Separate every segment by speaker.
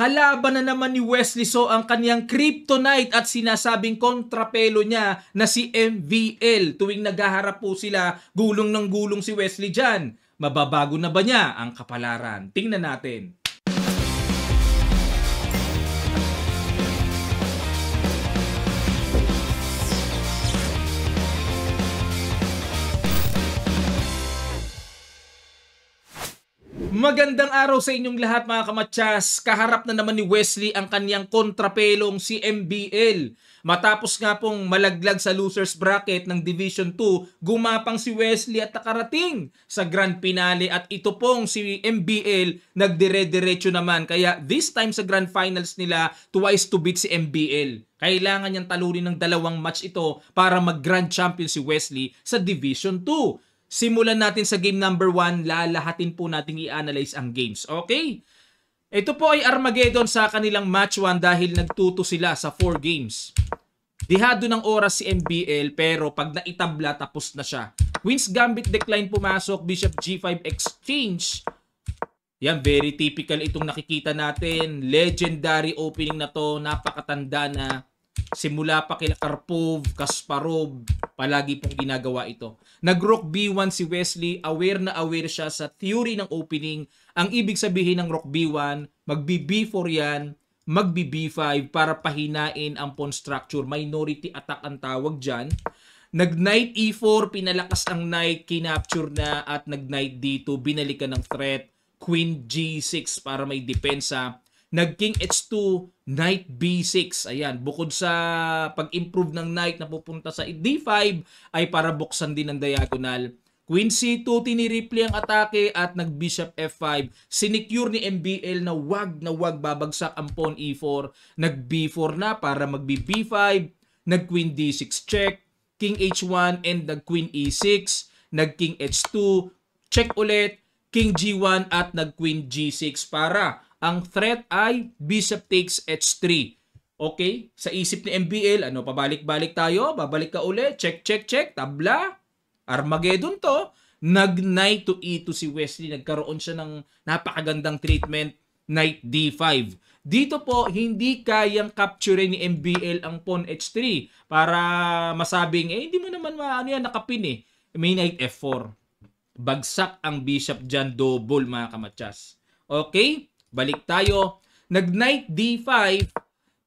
Speaker 1: Kalaban na naman ni Wesley So ang kaniyang kryptonite at sinasabing kontrapelo niya na si MVL tuwing naghaharap po sila gulong ng gulong si Wesley dyan. Mababago na ba niya ang kapalaran? Tingnan natin. Magandang araw sa inyong lahat mga kamatsas. Kaharap na naman ni Wesley ang kaniyang kontrapelong si MBL. Matapos nga pong malaglag sa losers bracket ng Division 2, gumapang si Wesley at nakarating sa Grand Finale at ito pong si MBL nagdire-diretso naman. Kaya this time sa Grand Finals nila, twice to beat si MBL. Kailangan niyang talunin ng dalawang match ito para mag-Grand Champion si Wesley sa Division 2. Simulan natin sa game number 1. Lalahatin po natin i-analyze ang games. Okay? Ito po ay Armageddon sa kanilang match 1 dahil nagtuto sila sa 4 games. Dihado ng oras si MBL pero pag naitabla tapos na siya. Queen's Gambit decline pumasok, Bishop G5 exchange. Yan, very typical itong nakikita natin. Legendary opening na to, napakatanda na. Simula pa kila Karpov, Kasparov, palagi pong ginagawa ito. Nag-rock B1 si Wesley, aware na aware siya sa theory ng opening. Ang ibig sabihin ng rock B1, magbi B4 yan, magbi B5 para pahinain ang pawn structure. Minority attack ang tawag dyan. Nag knight e4, pinalakas ang knight, kinapture na at nag knight d2, binalikan ng threat, queen g6 para may depensa nag-king h2, knight b6. Ayan, bukod sa pag-improve ng knight na pupunta sa d5, ay para buksan din ang diagonal. Queen c2, tiniriple ang atake at nag-bishop f5. Sinecure ni MBL na wag na wag babagsak ang pawn e4. Nag-b4 na para magbi-b5. Nag-queen d6 check. King h1 and nag-queen e6. Nag-king h2. Check ulit. King g1 at nag-queen g6 para ang threat ay bishop takes h3. Okay? Sa isip ni MBL, ano, pabalik-balik tayo, babalik ka uli, check, check, check, tabla, Armageddon to. nag knight to e2 si Wesley. Nagkaroon siya ng napakagandang treatment, knight d5. Dito po, hindi kayang capture ni MBL ang pawn h3 para masabing, eh, hindi mo naman ano yan, nakapin eh. May knight f4. Bagsak ang bishop dyan, double mga kamatsas. Okay? Balik tayo. Nag-knight d5,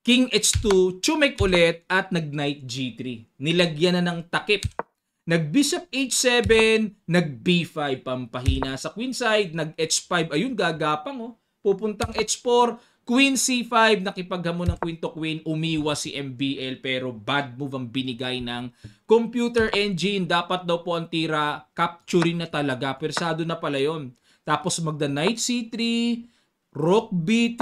Speaker 1: king h2, chumek ulit at nag-knight g3. Nilagyan na ng takip. Nag-bishop h7, nag-b5, pampahina sa queenside, nag-h5, ayun gagapang oh. Pupuntang h4, queen c5, nakipaghamon ng queen to queen, umiwas si MBL pero bad move ang binigay ng computer engine. Dapat daw po ang tira, capturing na talaga, persado na pala yon. Tapos magda knight c3, rook b3,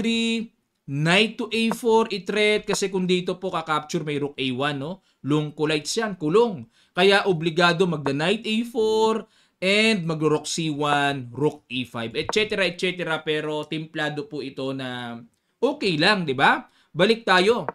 Speaker 1: knight to a4, i-threat. Kasi kung dito po kakapture, may rook a1, no? Lungkulites yan, kulong. Kaya obligado magda knight a4, and mag rook c1, rook e5, etc. etc. Pero timplado po ito na okay lang, di ba? Balik tayo.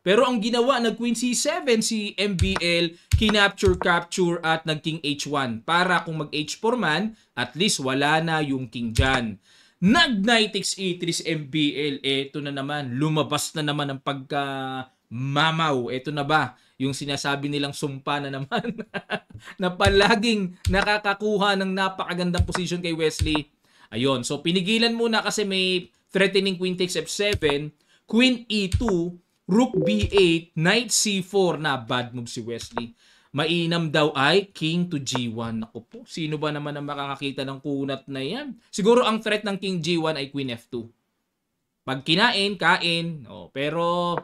Speaker 1: Pero ang ginawa, nag queen c7 si MBL, kinapture capture at nag king h1 para kung mag h4 man, at least wala na yung king dyan. Nag-Nitix E3 MBL, eto na naman, lumabas na naman ang pagka mamaw. Eto na ba? Yung sinasabi nilang sumpa na naman na palaging nakakakuha ng napakagandang position kay Wesley. Ayun, so pinigilan muna kasi may threatening queen takes f7, queen e2, rook b8, knight c4 na bad move si Wesley. Mainam daw ay King to G1. Naku po, sino ba naman ang makakakita ng kunat na yan? Siguro ang threat ng King G1 ay Queen F2. Pag kinain, kain. Oh, pero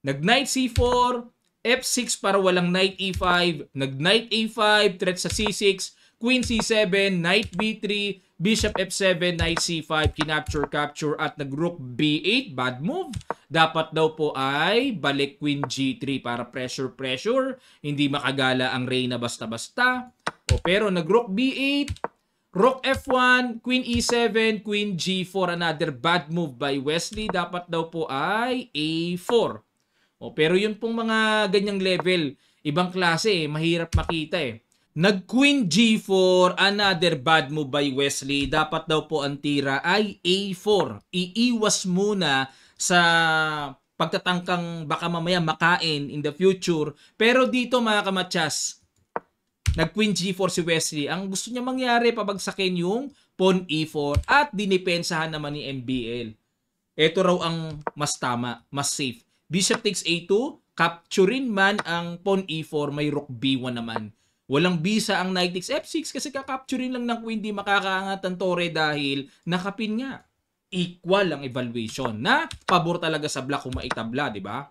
Speaker 1: nag-knight C4, F6 para walang knight E5, nag-knight A5, e threat sa C6, Queen C7, Knight B3, Bishop F7, Knight C5, kinapture, capture at nag-Rook B8. Bad move. Dapat daw po ay balik Queen G3 para pressure, pressure. Hindi makagala ang Reyna basta-basta. O pero nag-Rook B8, Rook F1, Queen E7, Queen G4. Another bad move by Wesley. Dapat daw po ay A4. O pero yun pong mga ganyang level. Ibang klase eh. Mahirap makita eh. Nag-Queen G4, another bad move by Wesley. Dapat daw po ang tira ay A4. Iiwas muna sa pagtatangkang baka mamaya makain in the future. Pero dito mga kamatsas, nag-Queen G4 si Wesley. Ang gusto niya mangyari, pabagsakin yung pawn E4 at dinipensahan naman ni MBL. Ito raw ang mas tama, mas safe. Bishop takes A2, capturing man ang pawn E4, may rook B1 naman. Walang bisa ang Knight F6 kasi kakapturein lang ng queen di makakaangat ang torre dahil nakapin nga. Equal ang evaluation na pabor talaga sa black kung maitabla, di ba?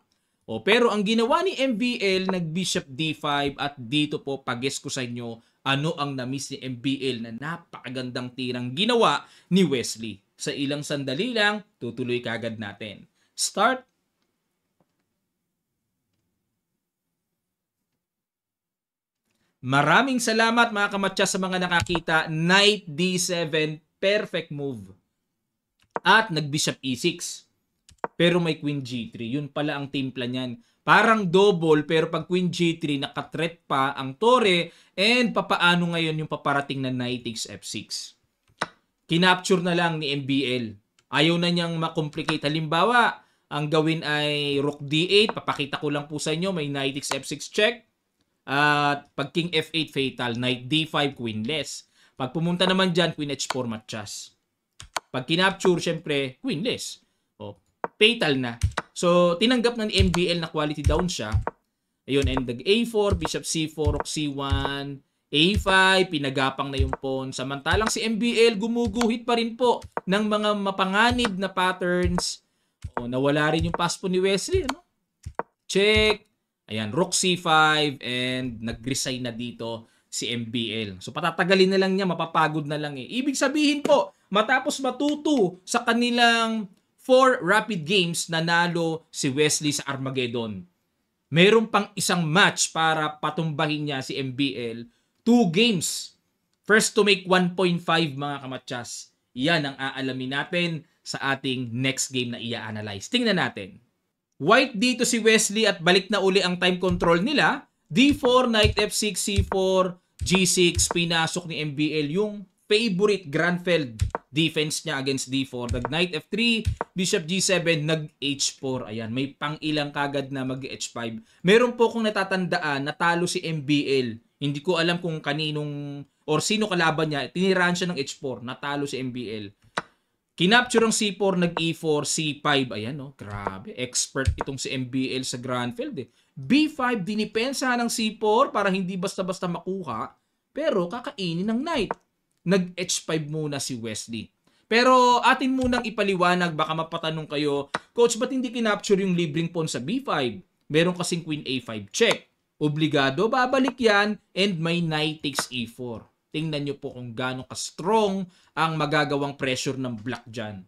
Speaker 1: O pero ang ginawa ni MBL, nag-bishop d5 at dito po pag-guess ko sa inyo ano ang namiss ni MBL na napakagandang tirang ginawa ni Wesley. Sa ilang sandali lang, tutuloy kagad natin. Start Maraming salamat mga kamatcha sa mga nakakita. Knight D7, perfect move. At nag-bishop E6. Pero may queen G3. Yun pala ang team plan niyan. Parang double pero pag queen G3 nakatret pa ang tore and papaano ngayon yung paparating na knight takes F6. Kinapture na lang ni MBL. Ayaw na niyang makomplicate. Halimbawa, ang gawin ay rook D8. Papakita ko lang po sa inyo. May knight takes F6 check at pag king f8 fatal, knight d5 queenless. Pag pumunta naman diyan, queen h4 matchas. Pag kinapture, syempre, queenless. O, fatal na. So, tinanggap ng MBL na quality down siya. Ayun, endag a4, bishop c4, rook c1, a5, pinagapang na yung pawn. Samantalang si MBL gumuguhit pa rin po ng mga mapanganib na patterns. O, nawala rin yung pass po ni Wesley. Ano? Check. Ayan, rook c5 and nag-resign na dito si MBL. So patatagalin na lang niya, mapapagod na lang eh. Ibig sabihin po, matapos matuto sa kanilang 4 rapid games nanalo si Wesley sa Armageddon. Meron pang isang match para patumbahin niya si MBL. 2 games. First to make 1.5 mga kamatsas. Yan ang aalamin natin sa ating next game na ia analyze Tingnan natin. White dito si Wesley at balik na uli ang time control nila. D4, Knight F6, C4, G6, pinasok ni MBL yung favorite Granfeld defense niya against D4. Nag Knight F3, Bishop G7, nag H4. Ayan, may pang-ilang kagad na mag H5. Meron po kong natatandaan, natalo si MBL. Hindi ko alam kung kaninong or sino kalaban niya. Tiniraan siya ng H4, natalo si MBL. Kinapture ang C4, nag-E4, C5. Ayan, no? Grabe. Expert itong si MBL sa Granfield. Eh. B5, dinipensa ng C4 para hindi basta-basta makuha. Pero kakainin ng knight. Nag-H5 muna si Wesley. Pero atin munang ipaliwanag, baka mapatanong kayo, Coach, ba't hindi kinapture yung libreng pawn sa B5? Meron kasing Queen A5 check. Obligado, babalik yan, and may knight takes E4 tingnan nyo po kung gaano ka-strong ang magagawang pressure ng black dyan.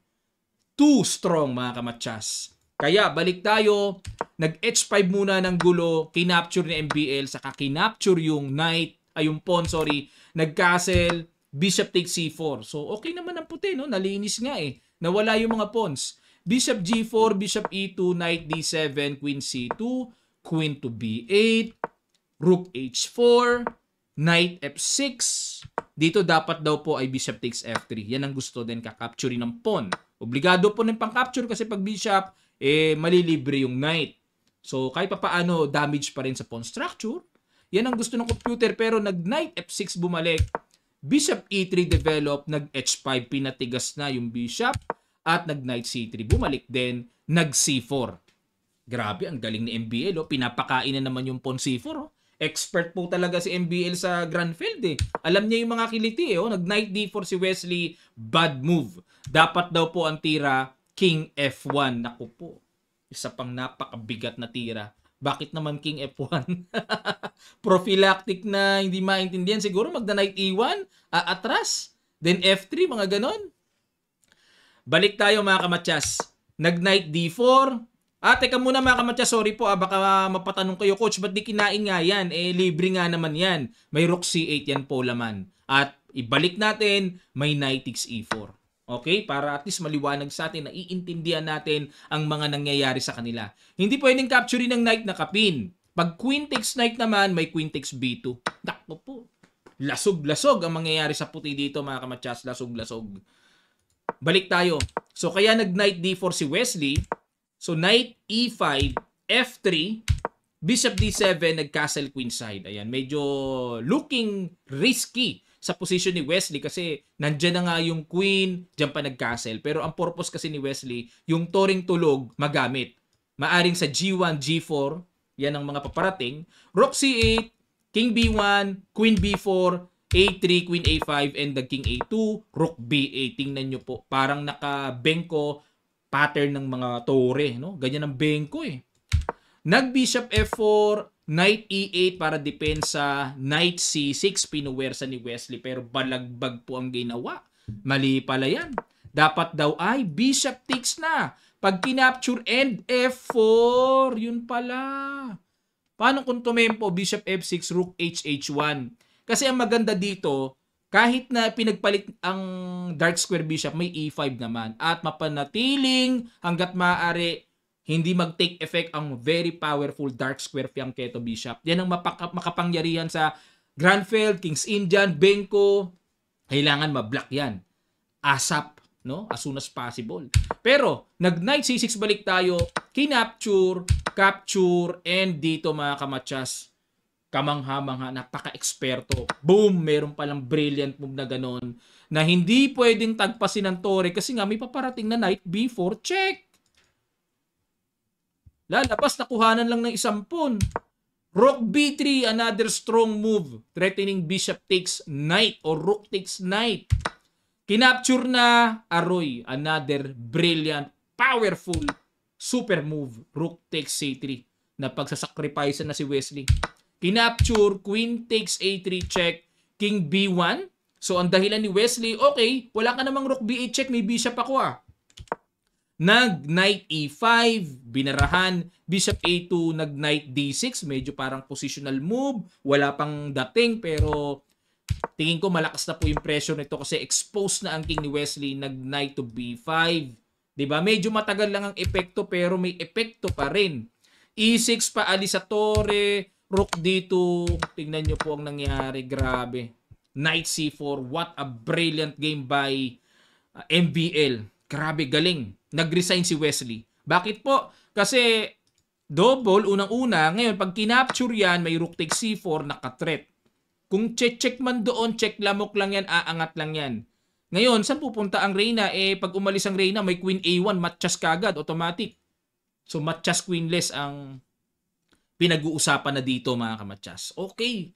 Speaker 1: Too strong mga kamatsas. Kaya balik tayo, nag H5 muna ng gulo, kinapture ni MBL, saka kinapture yung knight, ay yung pawn, sorry, nag-castle, bishop take C4. So okay naman ang puti, no? nalinis nga eh. Nawala yung mga pawns. Bishop G4, Bishop E2, Knight D7, Queen C2, Queen to B8, Rook H4, knight f6. Dito dapat daw po ay bishop takes f3. Yan ang gusto din kakapture ng pawn. Obligado po ng pang-capture kasi pag bishop, eh, malilibre yung knight. So, kahit paano damage pa rin sa pawn structure. Yan ang gusto ng computer pero nag knight f6 bumalik. Bishop e3 develop, nag h5 pinatigas na yung bishop at nag knight c3 bumalik din, nag c4. Grabe, ang galing ni MBL. Oh. Pinapakain na naman yung pawn c4. Oh. Expert po talaga si MBL sa Grandfield eh. Alam niya yung mga kiliti eh. Oh. Nag-knight d4 si Wesley. Bad move. Dapat daw po ang tira King F1. Naku po. Isa pang napakabigat na tira. Bakit naman King F1? Prophylactic na hindi maintindihan. Siguro magda-knight E1, aatras. Then F3, mga ganon. Balik tayo mga kamatsas. Nag-knight D4, Ah, teka muna mga kamatya, sorry po ah, baka mapatanong kayo, coach, ba't di kinain nga yan? Eh, libre nga naman yan. May Rook C8 yan po laman. At ibalik natin, may Knight E4. Okay? Para at least maliwanag sa atin, naiintindihan natin ang mga nangyayari sa kanila. Hindi pwedeng capture ng knight na kapin. Pag queen takes knight naman, may queen takes b2. Dakto po. Lasog-lasog ang mangyayari sa puti dito mga kamatsas. Lasog-lasog. Balik tayo. So kaya nag-knight d4 si Wesley So knight e5, f3, bishop d7, nag-castle queen Ayan, medyo looking risky sa position ni Wesley kasi nandiyan na nga yung queen, diyan pa nag-castle. Pero ang purpose kasi ni Wesley, yung toring tulog magamit. Maaring sa G1, G4, yan ang mga paparating. Rook C8, King B1, Queen B4, A3, Queen A5, and the King A2, Rook B8. Tingnan nyo po, parang naka-bengko pattern ng mga tore, no? Ganyan ang bengko eh. Nag bishop f4, knight e8 para depensa, knight c6 pinuwersa ni Wesley pero balagbag po ang ginawa. Mali pala yan. Dapat daw ay bishop takes na. Pag kinapture end f4, yun pala. Paano kung tumempo bishop f6, rook h h1? Kasi ang maganda dito, kahit na pinagpalit ang dark square bishop, may e5 naman. At mapanatiling hanggat maaari hindi mag-take effect ang very powerful dark square fianchetto bishop. Yan ang mapak- makapangyarihan sa Grandfield, King's Indian, Benko. Kailangan ma-block yan. ASAP, no? As soon as possible. Pero, nag-knight c6 balik tayo, kinapture, capture, and dito mga kamatsas, kamangha-mangha, napaka-eksperto. Boom! Meron palang brilliant move na ganun na hindi pwedeng tagpasin ng Torre kasi nga may paparating na night before check. Lalabas, nakuhanan lang ng isang pawn. Rook B3, another strong move. Threatening bishop takes knight or rook takes knight. Kinapture na Aroy, another brilliant, powerful, super move. Rook takes C3 na pagsasacrifice na si Wesley. Kinapture, queen takes a3 check, king b1. So ang dahilan ni Wesley, okay, wala ka namang rook b8 check, may bishop ako ah. Nag knight e5, binarahan, bishop a2, nag knight d6, medyo parang positional move, wala pang dating pero tingin ko malakas na po yung pressure nito kasi exposed na ang king ni Wesley, nag knight to b5. 'Di ba? Medyo matagal lang ang epekto pero may epekto pa rin. e6 pa alis sa torre, Rook D2. Tingnan nyo po ang nangyari. Grabe. Knight C4. What a brilliant game by uh, MBL. Grabe, galing. Nag-resign si Wesley. Bakit po? Kasi double, unang-una, ngayon pag kinapture yan, may rook take C4, nakatret. Kung check man doon, check lamok lang yan, aangat lang yan. Ngayon, saan pupunta ang Reyna? Eh, pag umalis ang Reyna, may Queen A1, matchas kagad, automatic. So, matchas queenless ang pinag-uusapan na dito mga kamatsas. Okay,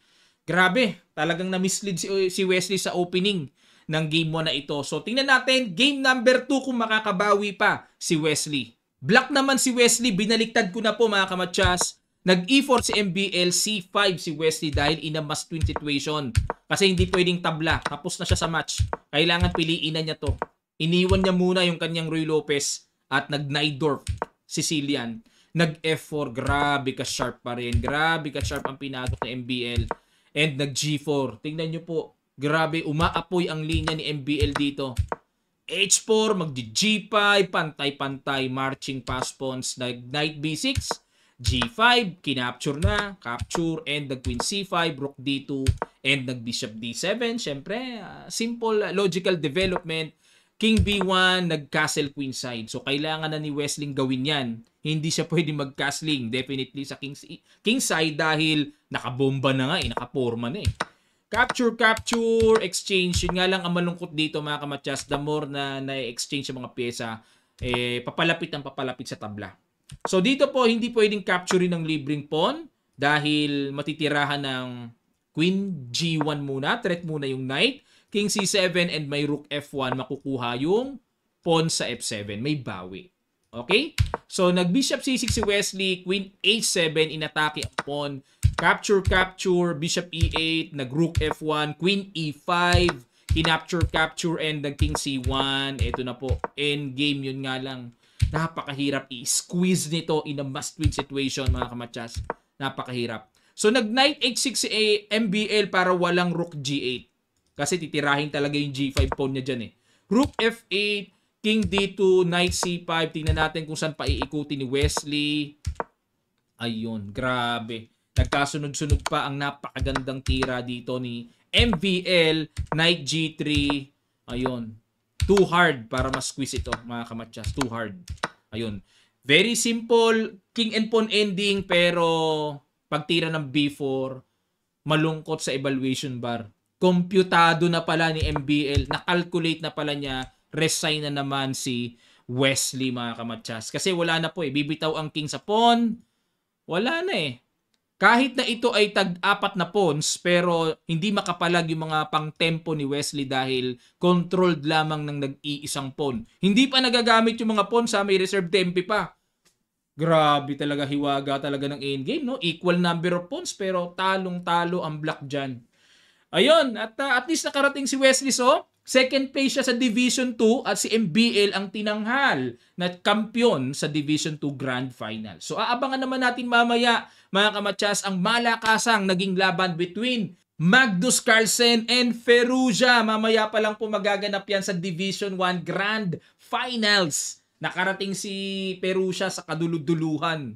Speaker 1: grabe. Talagang na-mislead si, si Wesley sa opening ng game 1 na ito. So tingnan natin, game number 2 kung makakabawi pa si Wesley. Black naman si Wesley, binaliktad ko na po mga kamatsas. Nag-E4 si MBL, C5 si Wesley dahil in a must win situation. Kasi hindi pwedeng tabla, tapos na siya sa match. Kailangan piliin na niya to. Iniwan niya muna yung kanyang Ruy Lopez at nag-Nidorf Sicilian nag F4, grabe ka sharp pa rin. Grabe ka sharp ang pinasok ng MBL. And nag G4. Tingnan nyo po, grabe umaapoy ang linya ni MBL dito. H4, mag G5, pantay-pantay, marching pass pawns, nag knight B6, G5, kinapture na, capture, and nag queen C5, rook D2, and nag bishop D7. Siyempre, uh, simple ah, logical development King B1 nag-castle queen side. So kailangan na ni Wesling gawin 'yan. Hindi siya pwede mag-castling definitely sa king king side dahil nakabomba na nga eh, nakaporma na eh. Capture, capture, exchange. Yun nga lang ang malungkot dito mga kamatyas. The more na na-exchange yung mga pyesa, eh, papalapit ang papalapit sa tabla. So dito po, hindi pwedeng capture ng libreng pawn dahil matitirahan ng queen G1 muna. Threat muna yung knight king c7 and may rook f1, makukuha yung pawn sa f7. May bawi. Okay? So, nag-bishop c6 si Wesley, queen h7, inatake ang pawn. Capture, capture, bishop e8, nag-rook f1, queen e5, kinapture, capture, and nag-king c1. Ito na po, end game yun nga lang. Napakahirap i-squeeze nito in a must-win situation, mga kamatsas. Napakahirap. So, nag-knight h6 si MBL para walang rook g8. Kasi titirahin talaga yung G5 pawn niya dyan eh. Rook F8, King D2, Knight C5. Tingnan natin kung saan paiikuti ni Wesley. Ayun, grabe. Nagkasunod-sunod pa ang napakagandang tira dito ni MVL, Knight G3. Ayun. Too hard para ma-squeeze ito, mga kamatsas. Too hard. Ayun. Very simple, king and pawn ending, pero pagtira ng B4, malungkot sa evaluation bar kompyutado na pala ni MBL, na-calculate na pala niya, resign na naman si Wesley mga kamatsas. Kasi wala na po eh, bibitaw ang king sa pawn, wala na eh. Kahit na ito ay tag-apat na pawns pero hindi makapalag yung mga pang-tempo ni Wesley dahil controlled lamang ng nag-iisang pawn. Hindi pa nagagamit yung mga pawns sa may reserve tempi pa. Grabe talaga hiwaga talaga ng endgame no. Equal number of pawns pero talong-talo ang black dyan. Ayun, at uh, at least nakarating si Wesley So. Second place siya sa Division 2 at si MBL ang tinanghal na kampiyon sa Division 2 Grand Final. So aabangan naman natin mamaya mga kamatsas ang malakasang naging laban between Magnus Carlsen and Ferrugia. Mamaya pa lang po magaganap yan sa Division 1 Grand Finals. Nakarating si Perugia sa kaduluduluhan.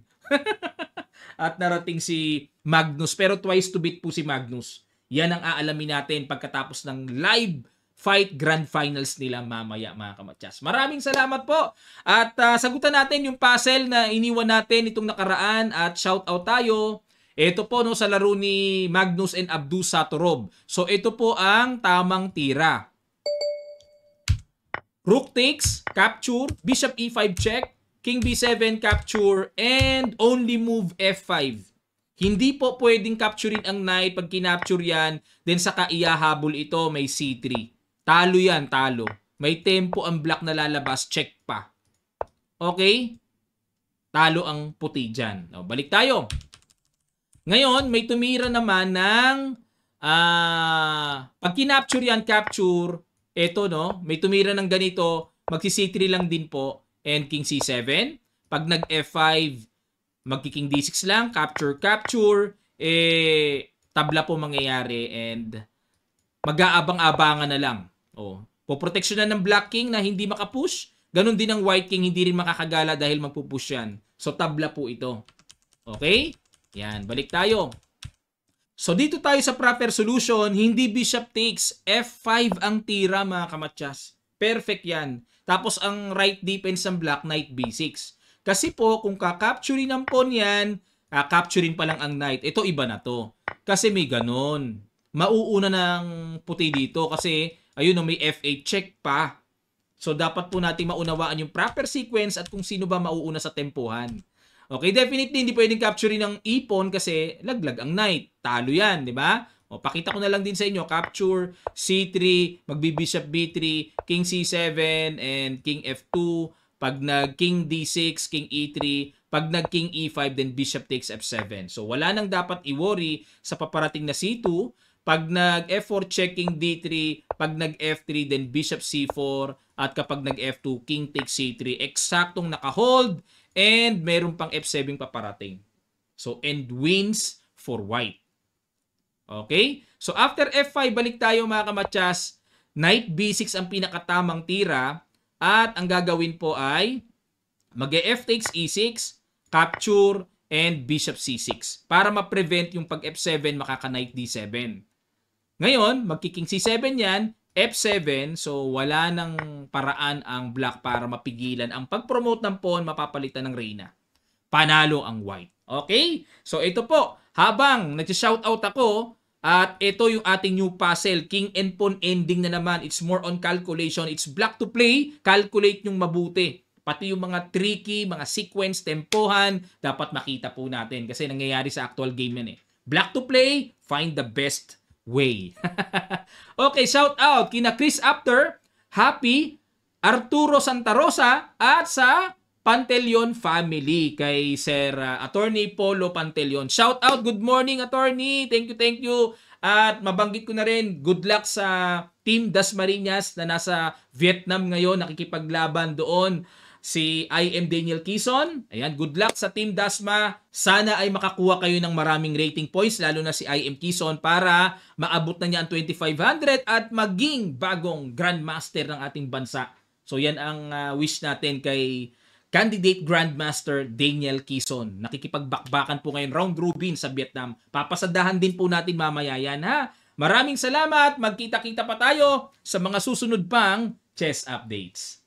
Speaker 1: At narating si Magnus. Pero twice to beat po si Magnus. Yan ang aalamin natin pagkatapos ng live fight grand finals nila mamaya mga kamatyas. Maraming salamat po at uh, sagutan natin yung puzzle na iniwan natin itong nakaraan at shout out tayo. Ito po no sa laro ni Magnus and Abdu Satorov. So ito po ang tamang tira. Rook takes, capture, bishop e5 check, king b7 capture, and only move f5. Hindi po pwedeng capturein ang knight. Pag kinapture yan, then saka iahabol ito, may c3. Talo yan, talo. May tempo ang black na lalabas, check pa. Okay? Talo ang puti dyan. O, balik tayo. Ngayon, may tumira naman ng uh, pag kinapture yan, capture, eto no, may tumira ng ganito, magsi C3 lang din po, and king C7. Pag nag F5, magkiking D6 lang, capture, capture, eh, tabla po mangyayari and mag-aabang-abangan na lang. O, oh, poproteksyonan ng Black King na hindi makapush. ganun din ang White King, hindi rin makakagala dahil magpupush yan. So, tabla po ito. Okay? Yan, balik tayo. So, dito tayo sa proper solution. Hindi bishop takes. F5 ang tira, mga kamatsas. Perfect yan. Tapos, ang right defense ng black, knight b6. Kasi po, kung kakapturein ang pawn yan, kakapturein pa lang ang knight. Ito iba na to. Kasi may ganon. Mauuna ng puti dito kasi ayun no, may F8 check pa. So dapat po natin maunawaan yung proper sequence at kung sino ba mauuna sa tempuhan. Okay, definitely hindi pwedeng capturein ng ipon kasi laglag ang knight. Talo yan, di ba? O, pakita ko na lang din sa inyo, capture C3, magbi-bishop B3, king C7, and king F2, pag nag-king d6, king e3, pag nag-king e5, then bishop takes f7. So wala nang dapat i-worry sa paparating na c2. Pag nag f4, checking d3. Pag nag f3, then bishop c4. At kapag nag f2, king takes c3. Eksaktong naka-hold and meron pang f7 paparating. So and wins for white. Okay? So after f5, balik tayo mga kamatsas. Knight b6 ang pinakatamang tira at ang gagawin po ay mag -e f takes e6, capture, and bishop c6 para ma-prevent yung pag f7 makaka knight d7. Ngayon, magkiking c7 yan, f7, so wala nang paraan ang black para mapigilan ang pag-promote ng pawn mapapalitan ng reyna. Panalo ang white. Okay? So ito po, habang nag-shoutout ako, at ito yung ating new puzzle, King and Pawn ending na naman. It's more on calculation. It's black to play. Calculate yung mabuti. Pati yung mga tricky, mga sequence, tempohan, dapat makita po natin. Kasi nangyayari sa actual game yan eh. Black to play, find the best way. okay, shout out kina Chris After, Happy, Arturo Santa Rosa, at sa Pantelion family kay Sir uh, Attorney Polo Pantelion. Shout out, good morning attorney. Thank you, thank you. At mabanggit ko na rin, good luck sa Team Dasmariñas na nasa Vietnam ngayon, nakikipaglaban doon si IM Daniel Kison. Ayan, good luck sa Team Dasma. Sana ay makakuha kayo ng maraming rating points, lalo na si IM Kison para maabot na niya ang 2500 at maging bagong Grandmaster ng ating bansa. So yan ang uh, wish natin kay Candidate Grandmaster Daniel Kison. Nakikipagbakbakan po ngayon round robin sa Vietnam. Papasadahan din po natin mamaya yan ha. Maraming salamat. Magkita-kita pa tayo sa mga susunod pang chess updates.